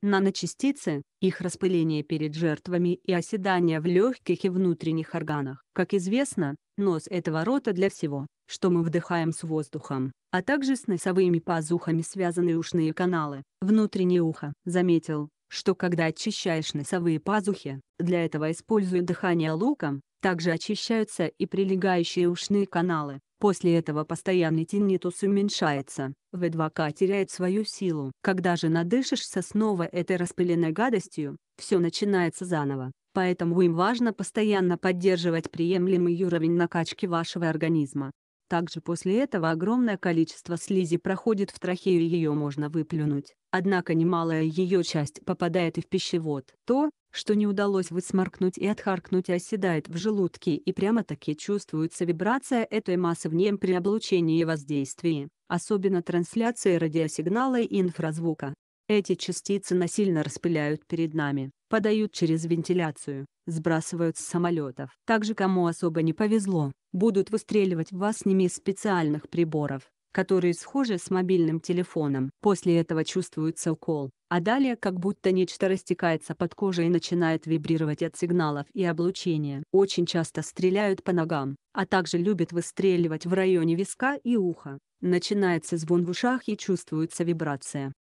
Наночастицы, их распыление перед жертвами и оседание в легких и внутренних органах. Как известно, нос – это ворота для всего, что мы вдыхаем с воздухом, а также с носовыми пазухами связаны ушные каналы. Внутреннее ухо заметил, что когда очищаешь носовые пазухи, для этого используя дыхание луком, также очищаются и прилегающие ушные каналы. После этого постоянный тиннитус уменьшается, в 2 теряет свою силу. Когда же надышишься снова этой распыленной гадостью, все начинается заново. Поэтому им важно постоянно поддерживать приемлемый уровень накачки вашего организма. Также после этого огромное количество слизи проходит в трахею и ее можно выплюнуть, однако немалая ее часть попадает и в пищевод. То, что не удалось высморкнуть и отхаркнуть оседает в желудке и прямо-таки чувствуется вибрация этой массы в нем при облучении и воздействии, особенно трансляции радиосигнала и инфразвука. Эти частицы насильно распыляют перед нами, подают через вентиляцию, сбрасывают с самолетов. Также кому особо не повезло, будут выстреливать в вас ними специальных приборов, которые схожи с мобильным телефоном. После этого чувствуется укол, а далее как будто нечто растекается под кожей и начинает вибрировать от сигналов и облучения. Очень часто стреляют по ногам, а также любят выстреливать в районе виска и уха. Начинается звон в ушах и чувствуется вибрация.